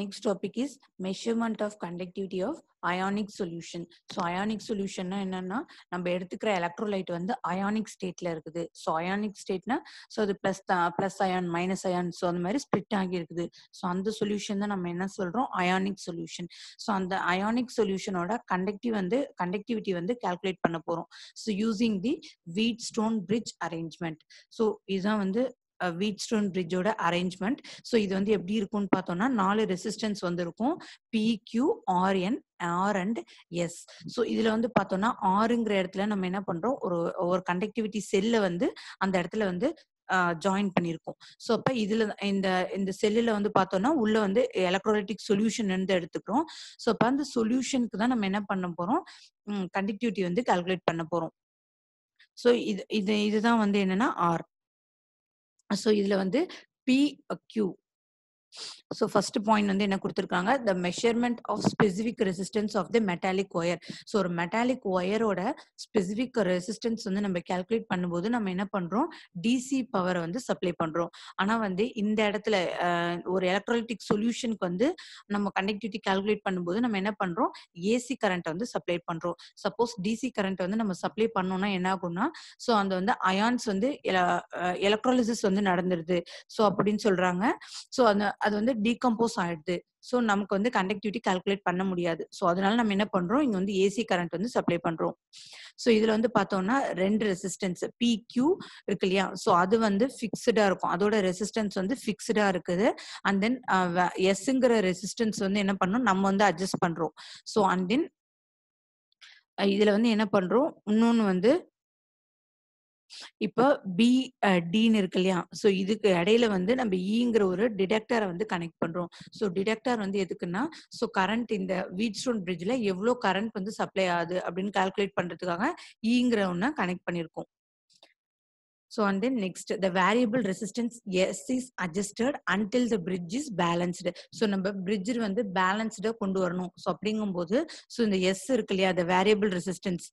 Next topic is measurement of conductivity of ionic solution so ionic சொல்யூஷன்னா என்னன்னா நம்ம எடுத்துக்கிற எலக்ட்ரோலைட் வந்து அயானிக் ஸ்டேட்ல இருக்குது ஸோ அயானிக் ஸ்டேட்னா ஸோ அது plus plus ion minus ion so அந்த மாதிரி ஸ்பிளிட் ஆகி இருக்குது ஸோ அந்த சொல்யூஷன் தான் நம்ம என்ன சொல்றோம் அயானிக் சொல்யூஷன் ஸோ அந்த அயானிக் சொல்யூஷனோட கண்டக்டிவ் வந்து கண்டக்டிவிட்டி வந்து கால்குலேட் பண்ண போறோம் ஸோ யூசிங் தி வீட் ஸ்டோன் பிரிட்ஜ் அரேஞ்ச்மெண்ட் ஸோ இதுதான் வந்து வீட் ஸ்டோன் பிரிட்ஜோட அரேஞ்ச்மெண்ட் ஸோ இது வந்து எப்படி இருக்கும்னு பார்த்தோம்னா நாலு ரெசிஸ்டன்ஸ் வந்து இருக்கும் பி கியூ ஆர்என் ஆர் அண்ட் எஸ் ஸோ இதுல வந்து பார்த்தோம்னா ஆறுங்கிற இடத்துல நம்ம என்ன பண்றோம் ஒரு ஒரு கண்டக்டிவிட்டி செல்ல வந்து அந்த இடத்துல வந்து ஜாயின் பண்ணியிருக்கோம் ஸோ அப்போ இதில் இந்த இந்த செல்லில் வந்து பார்த்தோம்னா உள்ளே வந்து எலக்ட்ரோலைட்டிக் சொல்யூஷன் இருந்து எடுத்துக்கிறோம் ஸோ அப்போ அந்த சொல்யூஷனுக்கு தான் நம்ம என்ன பண்ண போகிறோம் கண்டக்டிவிட்டி வந்து கால்குலேட் பண்ண போகிறோம் ஸோ இது இது இதுதான் வந்து என்னன்னா ஆர் ஸோ இதில் வந்து P Q so first point வந்து என்ன கொடுத்துருக்காங்க the measurement of specific resistance of the metallic wire so ஒரு மெட்டாலிக் ஒயரோட ஸ்பெசிஃபிக் ரெசிஸ்டன்ஸ் வந்து நம்ம கால்குலேட் பண்ணும்போது நம்ம என்ன பண்றோம் டிசி பவரை வந்து சப்ளை பண்றோம் ஆனா வந்து இந்த இடத்துல ஒரு எலக்ட்ராலிட்டிக் சொல்யூஷனுக்கு வந்து நம்ம கண்டக்டிவிட்டி கால்குலேட் பண்ணும்போது நம்ம என்ன பண்றோம் ஏசி கரண்ட் வந்து சப்ளை பண்றோம் சப்போஸ் டிசி கரண்ட் வந்து நம்ம சப்ளை பண்ணோம்னா என்ன ஆகும்னா ஸோ அந்த வந்து அயான்ஸ் வந்து எலக்ட்ராலிசிஸ் வந்து நடந்துருது ஸோ அப்படின்னு சொல்றாங்க ஸோ அந்த அது வந்து டீகம்போஸ் ஆயிடுது ஸோ நமக்கு வந்து கண்டக்டிவிட்டி கால்குலேட் பண்ண முடியாது ஸோ அதனால நம்ம என்ன பண்றோம் இங்க வந்து ஏசி கரண்ட் வந்து சப்ளை பண்றோம் ஸோ இதுல வந்து பார்த்தோம்னா ரெண்டு ரெசிஸ்டன்ஸ் பி கியூ இருக்கு இல்லையா ஸோ அது வந்து ஃபிக்ஸ்டா இருக்கும் அதோட ரெசிஸ்டன்ஸ் வந்து ஃபிக்ஸ்டா இருக்குது அண்ட் தென் எஸ்ங்கிற ரெசிஸ்டன்ஸ் வந்து என்ன பண்ணோம் நம்ம வந்து அட்ஜஸ்ட் பண்றோம் ஸோ அண்ட் தென் இதுல வந்து என்ன பண்றோம் இன்னொன்னு வந்து இப்போ பி டின்னு இருக்கு இல்லையா சோ இதுக்கு இடையில வந்து நம்ம ஈங்கிற e ஒரு டிடெக்டரை வந்து கனெக்ட் பண்றோம் சோ டிடெக்டர் வந்து எதுக்குன்னா சோ கரண்ட் இந்த ஸ்டோன் பிரிட்ஜ்ல எவ்வளவு கரண்ட் வந்து சப்ளை ஆகுது அப்படின்னு கால்குலேட் பண்றதுக்காக ஈங்கிற e ஒண்ணு கனெக்ட் பண்ணிருக்கோம் So and then next, the variable resistance S is adjusted until the bridge is balanced. So நம்ம bridge வந்து balanced கொண்டு வரணும். ஸோ அப்படிங்கும்போது ஸோ இந்த எஸ் இருக்கு இல்லையா அந்த வேரியபிள் ரெசிஸ்டன்ஸ்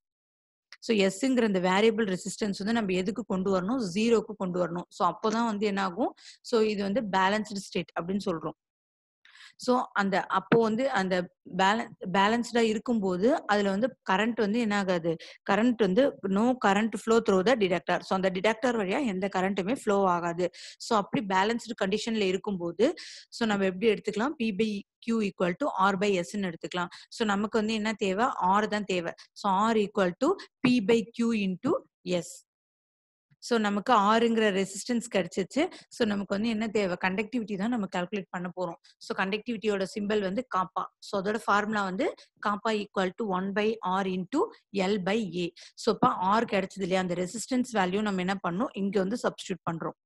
ஸோ எஸ்ங்கிற இந்த வேரியபிள் ரெசிஸ்டன்ஸ் வந்து நம்ம எதுக்கு கொண்டு வரணும் ஜீரோக்கு கொண்டு வரணும் ஸோ அப்போதான் வந்து என்ன ஆகும் ஸோ இது வந்து பேலன்ஸ்டு ஸ்டேட் அப்படின்னு சொல்றோம் ஸோ அந்த அப்போ வந்து அந்த பேலன்ஸ் பேலன்ஸ்டா இருக்கும்போது அதுல வந்து கரண்ட் வந்து என்ன ஆகாது கரண்ட் வந்து no current flow through the detector so அந்த டிடெக்டர் வழியா எந்த கரண்ட்டுமே ஃப்ளோ ஆகாது ஸோ அப்படி பேலன்ஸ்டு கண்டிஷன்ல இருக்கும்போது ஸோ நம்ம எப்படி எடுத்துக்கலாம் P by Q equal to R by எஸ்ன்னு எடுத்துக்கலாம் ஸோ நமக்கு வந்து என்ன தேவை ஆர் தான் தேவை so R equal to P by Q into S so நமக்கு ஆறுங்கிற ரெசிஸ்டன்ஸ் கிடைச்சிச்சு ஸோ நமக்கு வந்து என்ன தேவை கண்டக்டிவிட்டி தான் நம்ம கால்குலேட் பண்ண போறோம் ஸோ கண்டக்டிவிட்டியோட சிம்பிள் வந்து காப்பா ஸோ அதோட ஃபார்முலா வந்து kappa equal to one by R into L by A so இப்போ ஆர் கிடைச்சது இல்லையா அந்த ரெசிஸ்டன்ஸ் வேல்யூ நம்ம என்ன பண்ணோம் இங்கே வந்து சப்ஸ்டியூட் பண்றோம்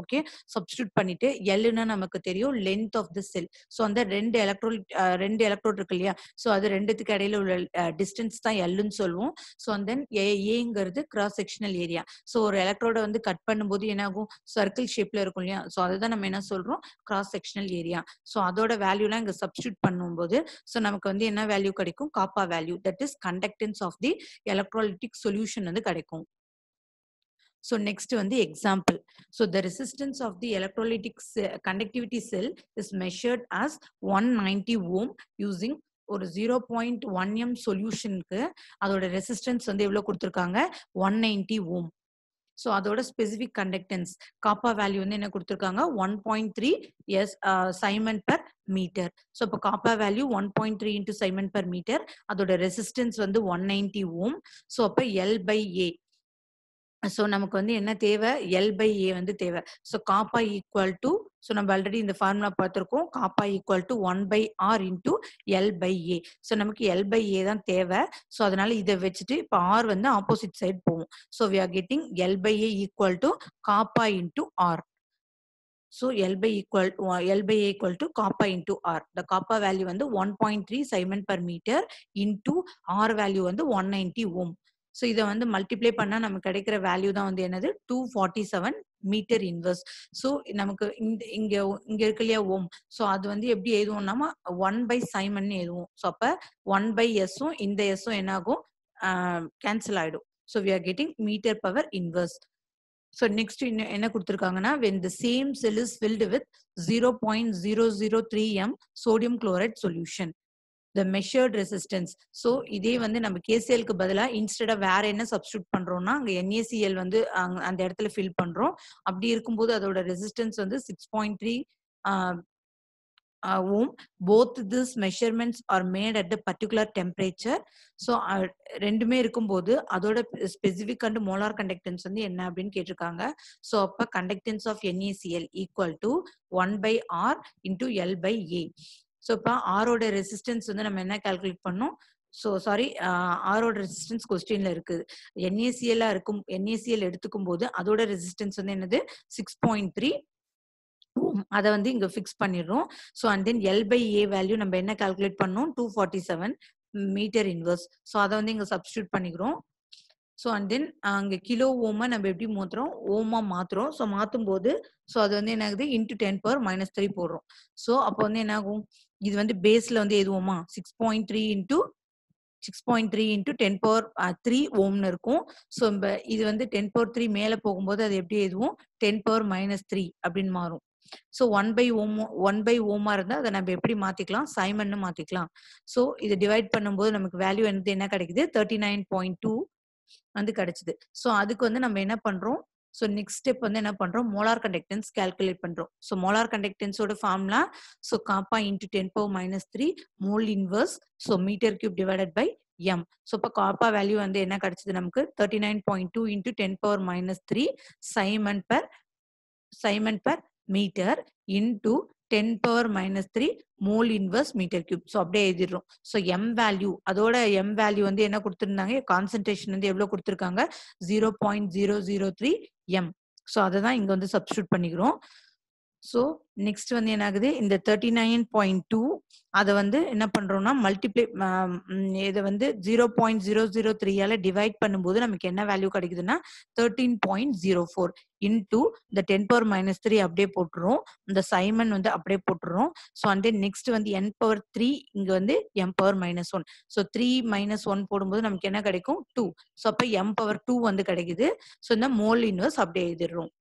ஓகே சப்ஸ்டியூட் பண்ணிட்டு எல்லுன்னா நமக்கு தெரியும் length of the cell so அந்த ரெண்டு எலக்ட்ரோல் ரெண்டு எலக்ட்ரோட் இருக்கு இல்லையா ஸோ அது ரெண்டுத்துக்கு இடையில உள்ள டிஸ்டன்ஸ் தான் எல்லுன்னு சொல்லுவோம் ஸோ அந்த ஏங்கிறது கிராஸ் செக்ஷனல் ஏரியா ஸோ ஒரு எலக்ட்ரோட வந்து கட் பண்ணும்போது என்ன ஆகும் சர்க்கிள் ஷேப்ல இருக்கும் இல்லையா ஸோ அதை தான் நம்ம என்ன சொல்றோம் கிராஸ் செக்ஷனல் ஏரியா ஸோ அதோட வேல்யூலாம் இங்கே சப்ஸ்டியூட் பண்ணும்போது ஸோ நமக்கு வந்து என்ன வேல்யூ கிடைக்கும் kappa value that is conductance of the electrolytic solution வந்து கிடைக்கும் ஸோ நெக்ஸ்ட் வந்து example so the resistance of the electrolytic conductivity cell is measured as one ninety ohm using ஒரு ஜீரோ பாயிண்ட் ஒன் எம் சொல்யூஷனுக்கு அதோட resistance வந்து எவ்வளோ கொடுத்துருக்காங்க one ninety ohm so அதோட ஸ்பெசிஃபிக் கண்டக்டன்ஸ் காப்பா வேல்யூ வந்து என்ன கொடுத்துருக்காங்க one point three S siemens per metre so இப்போ kappa value one point three into siemens per metre அதோட ரெசிஸ்டன்ஸ் வந்து ஒன் நைன்டி ஓம் ஸோ அப்போ எல் பை ஏ ஸோ நமக்கு வந்து என்ன தேவை எல் பை ஏ வந்து தேவை so kappa equal to so நம்ம ஆல்ரெடி இந்த ஃபார்முலா பார்த்துருக்கோம் kappa equal to one by R into L by A so நமக்கு எல் பை ஏ தான் தேவை ஸோ அதனால இதை வச்சுட்டு இப்போ ஆர் வந்து ஆப்போசிட் சைட் போவோம் so we are getting L by A equal to kappa into R so L by equal L by equal to kappa into R the kappa value வந்து one point three siemens per metre into R value வந்து one ninety ohm so இதை வந்து multiply பண்ணால் நமக்கு கிடைக்கிற value தான் வந்து என்னது two forty seven metre inverse so நமக்கு இந்த இங்கே இங்கே இருக்கு இல்லையா ஓம் ஸோ அது வந்து எப்படி எழுதுவோம்னா ஒன் பை சைமன் எழுதுவோம் ஸோ அப்போ ஒன் பை எஸ்ஸும் இந்த எஸ்ஸும் என்னாகும் கேன்சல் ஆகிடும் so we are getting metre power inverse so next இன்னும் என்ன கொடுத்துருக்காங்கன்னா when the same cell is filled with zero point zero zero three M sodium chloride solution the measured resistance so இதே வந்து நம்ம கேசிஎல்க்கு பதிலாக இன்ஸ்டடாக வேற என்ன சப்ஸ்டியூட் பண்ணுறோம்னா அங்கே என்ஏசிஎல் வந்து அந்த இடத்துல ஃபில் பண்ணுறோம் அப்படி இருக்கும்போது அதோட ரெசிஸ்டன்ஸ் வந்து six point three ohm both this measurements are made at the particular temperature so ரெண்டுமே இருக்கும்போது அதோட ஸ்பெசிஃபிக் அண்ட் மோலார் கண்டக்டன்ஸ் வந்து என்ன அப்படின்னு கேட்டிருக்காங்க ஸோ அப்போ conductance of NaCl equal to one by R into L by A so இப்போ ஆரோட ரெசிஸ்டன்ஸ் வந்து நம்ம என்ன கால்குலேட் பண்ணோம் ஸோ சாரி ஆரோட ரெசிஸ்டன்ஸ் கொஸ்டின்ல இருக்குது என்ஏசிஎல்லா இருக்கும் என்ஏசிஎல் எடுத்துக்கும் போது அதோட ரெசிஸ்டன்ஸ் வந்து என்னது சிக்ஸ் பாயிண்ட் த்ரீ அதை வந்து இங்க ஃபிக்ஸ் பண்ணிடுறோம் so and then L by A value நம்ம என்ன கால்குலேட் பண்ணோம் two forty seven metre inverse so அதை வந்து இங்க சப்ஸ்டியூட் பண்ணிக்கிறோம் ஸோ அண்ட் தென் அங்கே கிலோ ஓமா நம்ம எப்படி மாத்துறோம் ஓமா மாத்துறோம் ஸோ மாற்றும் போது ஸோ அது வந்து என்ன ஆகுது into ten power minus three போடுறோம் ஸோ அப்போ வந்து என்னாகும் இது வந்து பேஸ்ல வந்து எதுவுமா six point three into six point three into ten power three ஓம்னு இருக்கும் ஸோ இது வந்து டென் பவர் த்ரீ மேலே போகும்போது அது எப்படி எதுவும் டென் பவர் மைனஸ் த்ரீ அப்படின்னு மாறும் so one by ohm one by ஓமா இருந்தால் அதை நம்ம எப்படி மாற்றிக்கலாம் சைமன்னு மாற்றிக்கலாம் ஸோ இதை டிவைட் பண்ணும்போது நமக்கு வேல்யூ என்னது என்ன கிடைக்குது தேர்ட்டி நைன் பாயிண்ட் டூ வந்து கிடைச்சிது ஸோ அதுக்கு வந்து நம்ம என்ன பண்ணுறோம் ஸோ நெக்ஸ்ட் ஸ்டெப் வந்து என்ன பண்றோம் மோலார் கண்டக்டன்ஸ் கால்குலேட் பண்றோம் ஸோ மோலார் கண்டக்டன்ஸோட ஃபார்ம்லாம் so kappa into ten power minus three mole inverse so metre cube divided by M so இப்போ காப்பா வேல்யூ வந்து என்ன கிடைச்சது நமக்கு thirty nine point two into ten power minus three siemens per siemens per metre into ten power minus three mole inverse metre cube so அப்படியே எழுதிடுறோம் so M value அதோட M value வந்து என்ன கொடுத்துருந்தாங்க கான்சன்ட்ரேஷன் வந்து எவ்வளோ கொடுத்துருக்காங்க zero point zero zero three M so அதை தான் இங்கே வந்து சப்ஸ்டியூட் பண்ணிக்கிறோம் ஸோ நெக்ஸ்ட் வந்து என்ன ஆகுது இந்த தேர்ட்டி நைன் பாயிண்ட் டூ அதை வந்து என்ன பண்றோம்னா மல்டிப்ளை இதை வந்து ஜீரோ பாயிண்ட் ஜீரோ ஜீரோ த்ரீயால டிவைட் பண்ணும்போது நமக்கு என்ன வேல்யூ கிடைக்குதுன்னா thirteen point zero four into இந்த டென் பவர் மைனஸ் த்ரீ அப்படியே போட்டுரும் இந்த சைமன் வந்து அப்படியே போட்டுரும் ஸோ அண்ட் நெக்ஸ்ட் வந்து என் பவர் த்ரீ இங்கே வந்து M power minus one so three minus one போடும்போது நமக்கு என்ன கிடைக்கும் டூ ஸோ அப்போ எம் பவர் டூ வந்து கிடைக்குது ஸோ இந்த மோல் இன்வர்ஸ் அப்படியே எழுதிடுறோம்